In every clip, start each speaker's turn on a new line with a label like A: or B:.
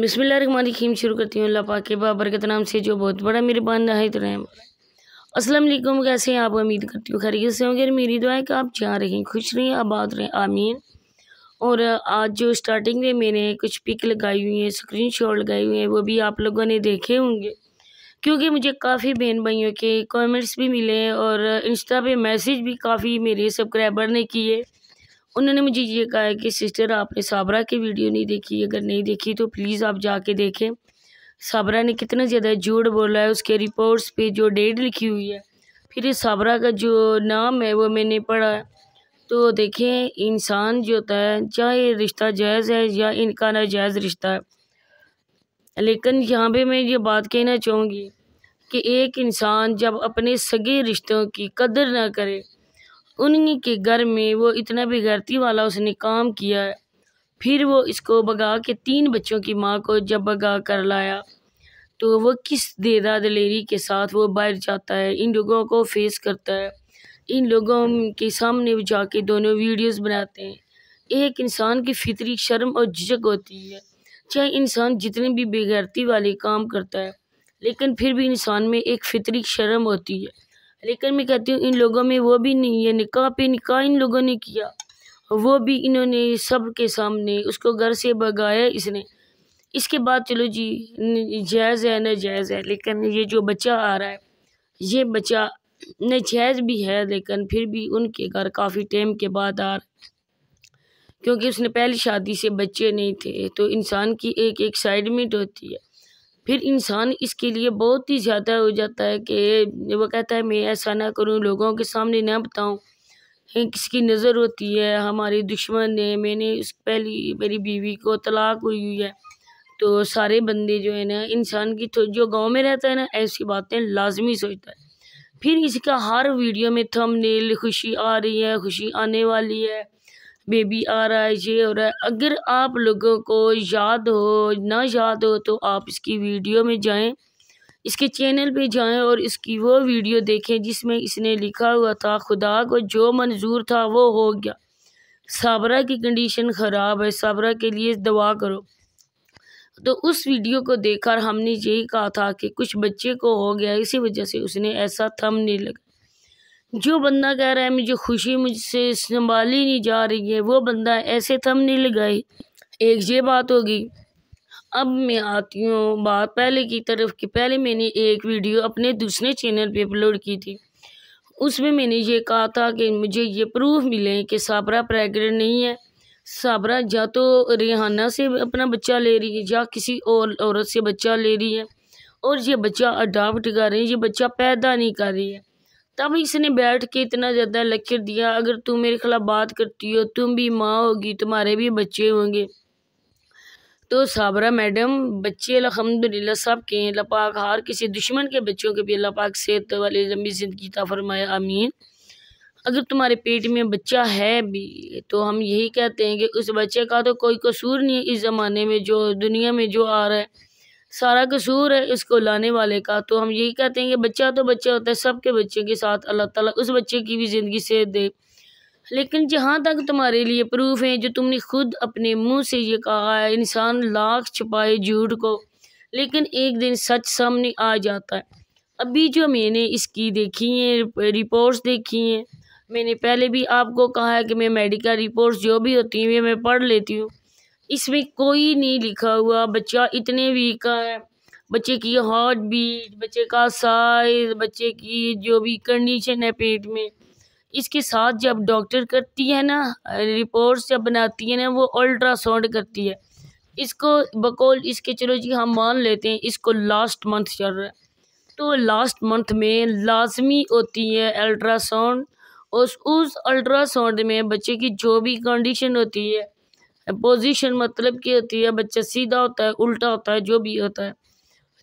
A: बिसमीम शुरू करती हूँ अल्लाह के बाबर के नाम से जो बहुत बड़ा मेरे बंदा है तो असलम कैसे हैं आप उम्मीद करती हूँ खरीद से होंगे मेरी दुआ है कि आप जहाँ रहें खुश रहें आबाद रहें आमीन और आज जो स्टार्टिंग में मैंने कुछ पिक लगाई हुई है स्क्रीन शॉट लगाई हुई है वो भी आप लोगों ने देखे होंगे क्योंकि मुझे काफ़ी बहन भाइयों के कमेंट्स भी मिले और इंस्टा पे मैसेज भी काफ़ी मेरे सब्सक्राइबर ने किए उन्होंने मुझे ये कहा है कि सिस्टर आपने साबरा की वीडियो नहीं देखी अगर नहीं देखी तो प्लीज़ आप जाके देखें साबरा ने कितना ज़्यादा झूठ बोला है उसके रिपोर्ट्स पे जो डेट लिखी हुई है फिर इस साबरा का जो नाम है वो मैंने पढ़ा तो देखें इंसान जो होता है चाहे रिश्ता जायज़ है या इनका नाजायज़ रिश्ता है लेकिन यहाँ पर मैं ये बात कहना चाहूँगी कि एक इंसान जब अपने सगे रिश्तों की कदर ना करे उन्हीं के घर में वो इतना बेगैरती वाला उसने काम किया फिर वो इसको भगा के तीन बच्चों की माँ को जब भगा कर लाया तो वो किस देदा दलेरी के साथ वो बाहर जाता है इन लोगों को फेस करता है इन लोगों के सामने जाके दोनों वीडियोस बनाते हैं एक इंसान की फितरी शर्म और झिझक होती है चाहे इंसान जितने भी बेगैरती वाले काम करता है लेकिन फिर भी इंसान में एक फितरी शर्म होती है लेकिन मैं कहती हूँ इन लोगों में वो भी नहीं है निकाह पे निकाह इन लोगों ने किया वो भी इन्होंने सब के सामने उसको घर से भगाया इसने इसके बाद चलो जी जायज़ है न जायज़ है लेकिन ये जो बच्चा आ रहा है ये बच्चा न जायज़ भी है लेकिन फिर भी उनके घर काफ़ी टाइम के बाद आ रहा क्योंकि उसने पहली शादी से बच्चे नहीं थे तो इंसान की एक एक साइड में तो होती है फिर इंसान इसके लिए बहुत ही ज़्यादा हो जाता है कि वो कहता है मैं ऐसा ना करूँ लोगों के सामने ना बताऊँ किसकी नज़र होती है हमारे दुश्मन ने मैंने उस पहली मेरी बीवी को तलाक हुई हुई है तो सारे बंदे जो है ना इंसान की तो जो गांव में रहता है ना ऐसी बातें लाजमी सोचता है फिर इसका हर वीडियो में थंबनेल खुशी आ रही है खुशी आने वाली है बेबी आ रहा है ये हो रहा है अगर आप लोगों को याद हो ना याद हो तो आप इसकी वीडियो में जाएं इसके चैनल पे जाएं और इसकी वो वीडियो देखें जिसमें इसने लिखा हुआ था खुदा को जो मंजूर था वो हो गया साबरा की कंडीशन ख़राब है साबरा के लिए दवा करो तो उस वीडियो को देखकर हमने यही कहा था कि कुछ बच्चे को हो गया इसी वजह से उसने ऐसा थम नहीं लगा जो बंदा कह रहा है मुझे खुशी मुझसे संभाली नहीं जा रही है वो बंदा ऐसे थम नहीं लगाए एक ये बात होगी अब मैं आती हूँ बात पहले की तरफ कि पहले मैंने एक वीडियो अपने दूसरे चैनल पे अपलोड की थी उसमें मैंने ये कहा था कि मुझे ये प्रूफ मिले कि साबरा प्रेगनेंट नहीं है साबरा या तो रिहाना से अपना बच्चा ले रही है या किसी और औरत से बच्चा ले रही है और ये बच्चा अडाप्ट कर रही है ये बच्चा पैदा नहीं कर रही है तब इसने बैठ के इतना ज़्यादा लकीर दिया अगर तुम मेरे खिलाफ बात करती हो तुम भी माँ होगी तुम्हारे भी बच्चे होंगे तो साबरा मैडम बच्चे अलहमदिल्ला साहब के हैं पाक हार किसी दुश्मन के बच्चों के भी अल्लाह पाक सेहत वाले लंबी ज़िंदगी ताफरमाया आमीन अगर तुम्हारे पेट में बच्चा है भी तो हम यही कहते हैं कि उस बच्चे का तो कोई कसूर नहीं है इस ज़माने में जो दुनिया में जो आ रहा है सारा कसूर है इसको लाने वाले का तो हम यही कहते हैं कि बच्चा तो बच्चा होता है सबके बच्चे के साथ अल्लाह ताला उस बच्चे की भी ज़िंदगी से दे लेकिन जहाँ तक तुम्हारे लिए प्रूफ है जो तुमने खुद अपने मुंह से ये कहा है इंसान लाख छुपाए झूठ को लेकिन एक दिन सच सामने आ जाता है अभी जो मैंने इसकी देखी हैं रिपोर्ट्स देखी हैं मैंने पहले भी आपको कहा है कि मैं मेडिकल रिपोर्ट्स जो भी होती हैं वे मैं पढ़ लेती हूँ इसमें कोई नहीं लिखा हुआ बच्चा इतने वीक का है बच्चे की हार्ट बीट बच्चे का साइज बच्चे की जो भी कंडीशन है पेट में इसके साथ जब डॉक्टर करती है ना रिपोर्ट्स जब बनाती है ना वो अल्ट्रासाउंड करती है इसको बकौल इसके चलो जी हम मान लेते हैं इसको लास्ट मंथ चल रहा है तो लास्ट मंथ में लाजमी होती है अल्ट्रासाउंड और उस अल्ट्रासाउंड में बच्चे की जो भी कंडीशन होती है पोजीशन मतलब की होती है बच्चा सीधा होता है उल्टा होता है जो भी होता है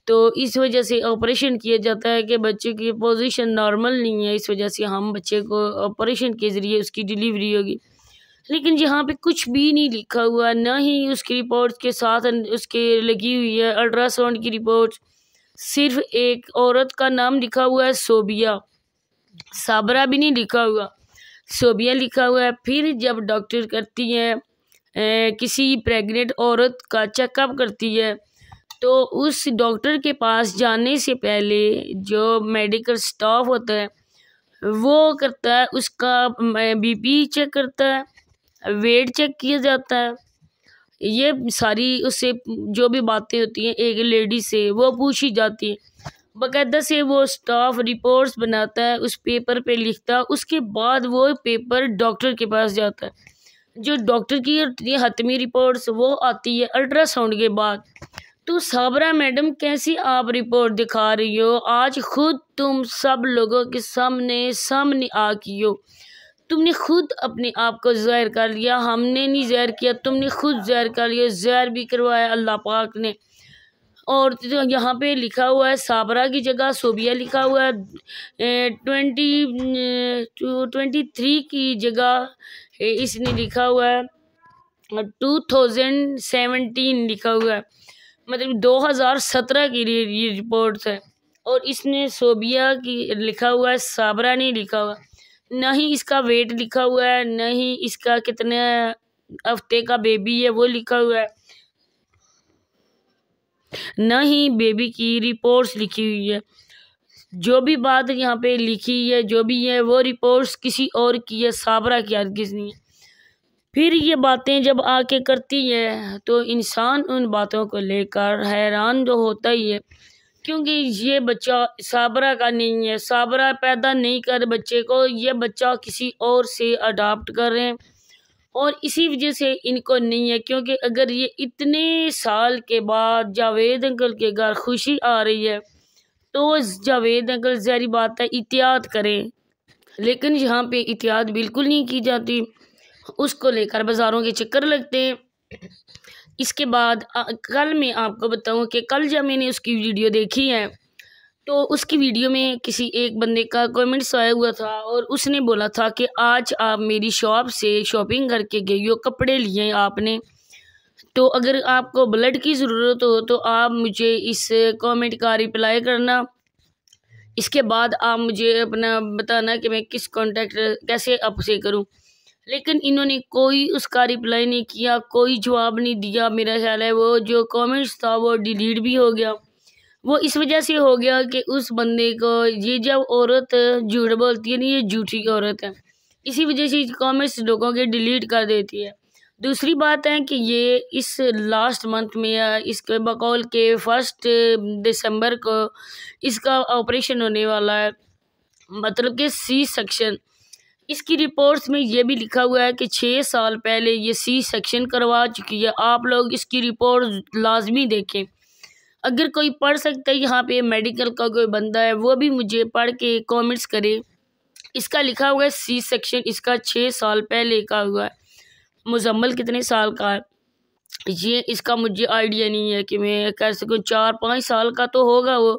A: तो इस वजह से ऑपरेशन किया जाता है कि बच्चे की पोजीशन नॉर्मल नहीं है इस वजह से हम बच्चे को ऑपरेशन के ज़रिए उसकी डिलीवरी होगी लेकिन यहाँ पे कुछ भी नहीं लिखा हुआ ना ही उसकी रिपोर्ट्स के साथ उसके लगी हुई है अल्ट्रासाउंड की रिपोर्ट सिर्फ एक औरत का नाम लिखा हुआ है सोबिया साबरा भी नहीं लिखा हुआ सोबिया लिखा हुआ है फिर जब डॉक्टर करती हैं किसी प्रेग्नेंट औरत का चेकअप करती है तो उस डॉक्टर के पास जाने से पहले जो मेडिकल स्टाफ होता है वो करता है उसका बीपी चेक करता है वेट चेक किया जाता है ये सारी उससे जो भी बातें होती हैं एक लेडी से वो पूछी जाती है बाकायदा से वो स्टाफ रिपोर्ट्स बनाता है उस पेपर पे लिखता है उसके बाद वो पेपर डॉक्टर के पास जाता है जो डॉक्टर की ये हतमी रिपोर्ट्स वो आती है अल्ट्रासाउंड के बाद तो साबरा मैडम कैसी आप रिपोर्ट दिखा रही हो आज खुद तुम सब लोगों के सामने सामने आ की हो तुमने खुद अपने आप को जहर कर लिया हमने नहीं जहर किया तुमने खुद जहर कर लिया जहर भी करवाया अल्लाह पाक ने और यहाँ पे लिखा हुआ है साबरा की जगह सोबिया लिखा हुआ है ट्वेंटी ट्वेंटी थ्री की जगह इसने लिखा हुआ है टू थाउजेंड सेवनटीन लिखा हुआ है मतलब दो हज़ार सत्रह की ये रिपोर्ट है और इसने सोबिया की लिखा हुआ है साबरा नहीं लिखा हुआ ना ही इसका वेट लिखा हुआ है ना ही इसका कितने हफ्ते का बेबी है वो लिखा हुआ है न ही बेबी की रिपोर्ट्स लिखी हुई है जो भी बात यहाँ पे लिखी है जो भी है वो रिपोर्ट्स किसी और की है साबरा की हरगिज़ नहीं है फिर ये बातें जब आके करती है तो इंसान उन बातों को लेकर हैरान तो होता ही है क्योंकि ये बच्चा साबरा का नहीं है साबरा पैदा नहीं कर बच्चे को ये बच्चा किसी और से अडाप्ट कर रहे हैं और इसी वजह से इनको नहीं है क्योंकि अगर ये इतने साल के बाद जावेद अंकल के घर खुशी आ रही है तो जावेद अंकल जहरी बात है एहतियात करें लेकिन यहाँ पे एहतियात बिल्कुल नहीं की जाती उसको लेकर बाज़ारों के चक्कर लगते हैं इसके बाद कल मैं आपको बताऊँ कि कल जब मैंने उसकी वीडियो देखी है तो उसकी वीडियो में किसी एक बंदे का कमेंट्स आया हुआ था और उसने बोला था कि आज आप मेरी शॉप से शॉपिंग करके गई हो कपड़े लिए आपने तो अगर आपको ब्लड की ज़रूरत हो तो आप मुझे इस कमेंट का रिप्लाई करना इसके बाद आप मुझे अपना बताना कि मैं किस कॉन्टैक्ट कैसे आपसे करूं लेकिन इन्होंने कोई उसका रिप्लाई नहीं किया कोई जवाब नहीं दिया मेरा ख्याल है वो जो कमेंट्स था वो डिलीट भी हो गया वो इस वजह से हो गया कि उस बंदे को ये जब औरत झूठ बोलती है ना ये झूठी की औरत है इसी वजह से कॉमेंट्स लोगों के डिलीट कर देती है दूसरी बात है कि ये इस लास्ट मंथ में या इसके बकौल के फर्स्ट दिसंबर को इसका ऑपरेशन होने वाला है मतलब कि सी सेक्शन इसकी रिपोर्ट्स में ये भी लिखा हुआ है कि छः साल पहले ये सी सेक्शन करवा चुकी है आप लोग इसकी रिपोर्ट लाजमी देखें अगर कोई पढ़ सकता है यहाँ पे मेडिकल का कोई बंदा है वो भी मुझे पढ़ के कमेंट्स करे इसका लिखा हुआ है सी सेक्शन इसका छः साल पहले का हुआ है मुजम्मल कितने साल का है ये इसका मुझे आइडिया नहीं है कि मैं कह सकूँ चार पाँच साल का तो होगा वो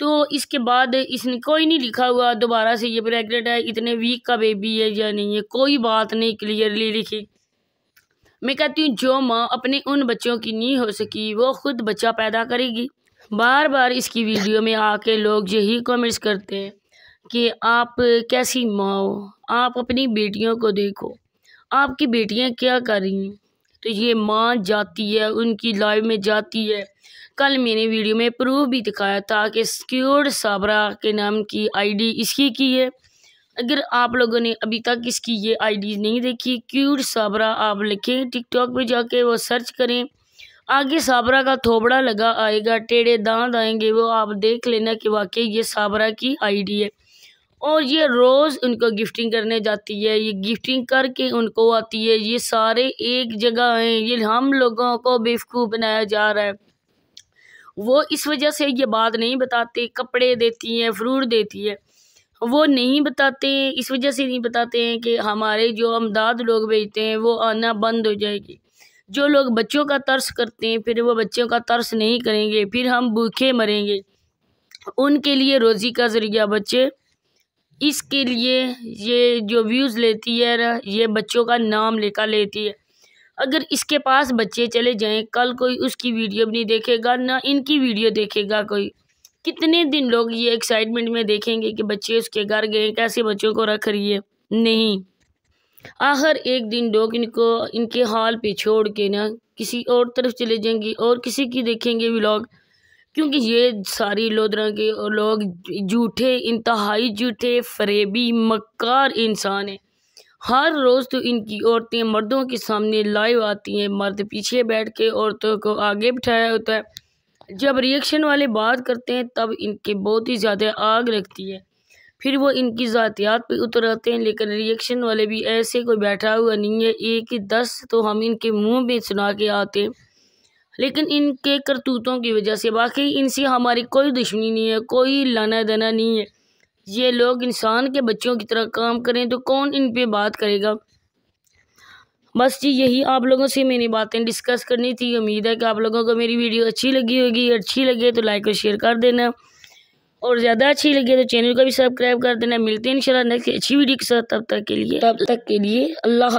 A: तो इसके बाद इसने कोई नहीं लिखा हुआ दोबारा से ये प्रेगनेंट है इतने वीक का बेबी है या नहीं है कोई बात नहीं क्लियरली लिखी मैं कहती हूँ जो माँ अपने उन बच्चों की नहीं हो सकी वो खुद बच्चा पैदा करेगी बार बार इसकी वीडियो में आके लोग यही कमेंट्स करते हैं कि आप कैसी माँ हो आप अपनी बेटियों को देखो आपकी बेटियाँ क्या कर रही हैं तो ये माँ जाती है उनकी लाइव में जाती है कल मैंने वीडियो में प्रूफ भी दिखाया था कि सिक्योर साबरा के नाम की आईडी इसकी की है अगर आप लोगों ने अभी तक इसकी ये आईडी नहीं देखी क्यूट साबरा आप लिखें टिकटॉक पे जाके वो सर्च करें आगे साबरा का थोबड़ा लगा आएगा टेढ़े दांत आएंगे वो आप देख लेना कि वाकई ये साबरा की आईडी है और ये रोज़ उनको गिफ्टिंग करने जाती है ये गिफ्टिंग करके उनको आती है ये सारे एक जगह हैं ये हम लोगों को बेवकूफ़ बनाया जा रहा है वो इस वजह से ये बात नहीं बताती कपड़े देती हैं फ्रूट देती है वो नहीं बताते इस वजह से नहीं बताते हैं कि हमारे जो अमदाद लोग भेजते हैं वो आना बंद हो जाएगी जो लोग बच्चों का तर्स करते हैं फिर वो बच्चों का तर्स नहीं करेंगे फिर हम भूखे मरेंगे उनके लिए रोज़ी का ज़रिया बच्चे इसके लिए ये जो व्यूज़ लेती है ये बच्चों का नाम लेकर लेती है अगर इसके पास बच्चे चले जाएं कल कोई उसकी वीडियो भी नहीं देखेगा ना इनकी वीडियो देखेगा कोई कितने दिन लोग ये एक्साइटमेंट में देखेंगे कि बच्चे उसके घर गए कैसे बच्चों को रख रही है नहीं आखिर एक दिन लोग इनको इनके हाल पे छोड़ के ना किसी और तरफ चले जाएंगे और किसी की देखेंगे व्लॉग क्योंकि ये सारी लोदरा के लोग झूठे इंतहाई झूठे फरेबी मक्कार इंसान हैं हर रोज़ तो इनकी औरतें मर्दों के सामने लाइव आती हैं मर्द पीछे बैठ के औरतों को आगे बिठाया होता है जब रिएक्शन वाले बात करते हैं तब इनके बहुत ही ज़्यादा आग लगती है फिर वो इनकी ज़ातियात पे उतर आते हैं लेकिन रिएक्शन वाले भी ऐसे कोई बैठा हुआ नहीं है एक ही दस तो हम इनके मुंह में सुना के आते हैं लेकिन इनके करतूतों की वजह से वाकई इनसे हमारी कोई दुश्मनी नहीं है कोई लाना देना नहीं है ये लोग इंसान के बच्चों की तरह काम करें तो कौन इन पर बात करेगा बस जी यही आप लोगों से मैंने बातें डिस्कस करनी थी उम्मीद है कि आप लोगों को मेरी वीडियो अच्छी लगी होगी अच्छी लगे तो लाइक और शेयर कर देना और ज़्यादा अच्छी लगे तो चैनल को भी सब्सक्राइब कर देना मिलते हैं इंशाल्लाह नेक्स्ट अच्छी वीडियो के साथ तब तक के लिए तब तक के लिए अल्लाह